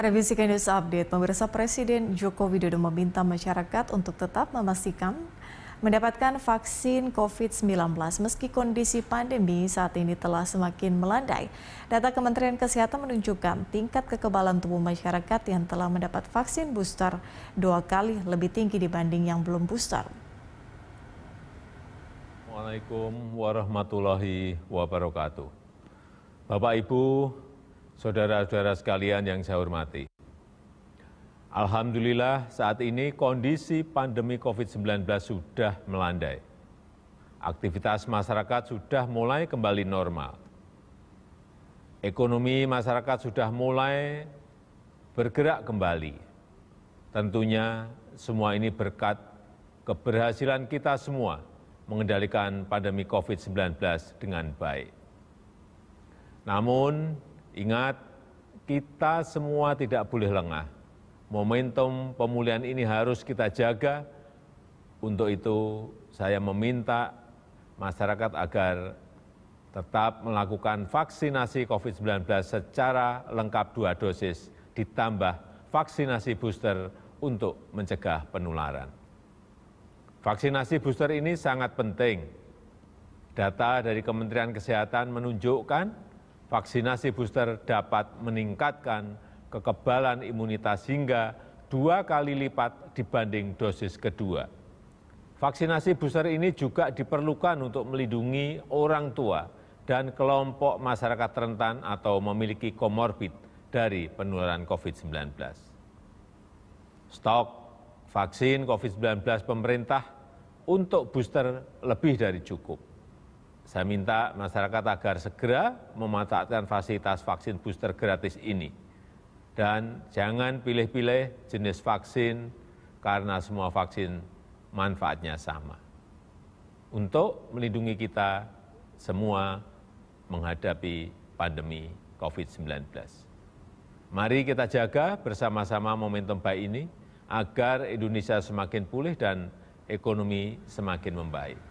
Revisi News Update, pemirsa Presiden Joko Widodo meminta masyarakat untuk tetap memastikan mendapatkan vaksin COVID-19 meski kondisi pandemi saat ini telah semakin melandai. Data Kementerian Kesehatan menunjukkan tingkat kekebalan tubuh masyarakat yang telah mendapat vaksin booster dua kali lebih tinggi dibanding yang belum booster. Assalamualaikum warahmatullahi wabarakatuh. Bapak Ibu, saudara-saudara sekalian yang saya hormati. Alhamdulillah saat ini kondisi pandemi COVID-19 sudah melandai. Aktivitas masyarakat sudah mulai kembali normal. Ekonomi masyarakat sudah mulai bergerak kembali. Tentunya semua ini berkat keberhasilan kita semua mengendalikan pandemi COVID-19 dengan baik. Namun, Ingat, kita semua tidak boleh lengah. Momentum pemulihan ini harus kita jaga. Untuk itu, saya meminta masyarakat agar tetap melakukan vaksinasi COVID-19 secara lengkap dua dosis, ditambah vaksinasi booster untuk mencegah penularan. Vaksinasi booster ini sangat penting. Data dari Kementerian Kesehatan menunjukkan vaksinasi booster dapat meningkatkan kekebalan imunitas hingga dua kali lipat dibanding dosis kedua. Vaksinasi booster ini juga diperlukan untuk melindungi orang tua dan kelompok masyarakat rentan atau memiliki komorbid dari penularan COVID-19. Stok vaksin COVID-19 pemerintah untuk booster lebih dari cukup saya minta masyarakat agar segera memanfaatkan fasilitas vaksin booster gratis ini dan jangan pilih-pilih jenis vaksin karena semua vaksin manfaatnya sama. Untuk melindungi kita semua menghadapi pandemi COVID-19. Mari kita jaga bersama-sama momentum baik ini agar Indonesia semakin pulih dan ekonomi semakin membaik.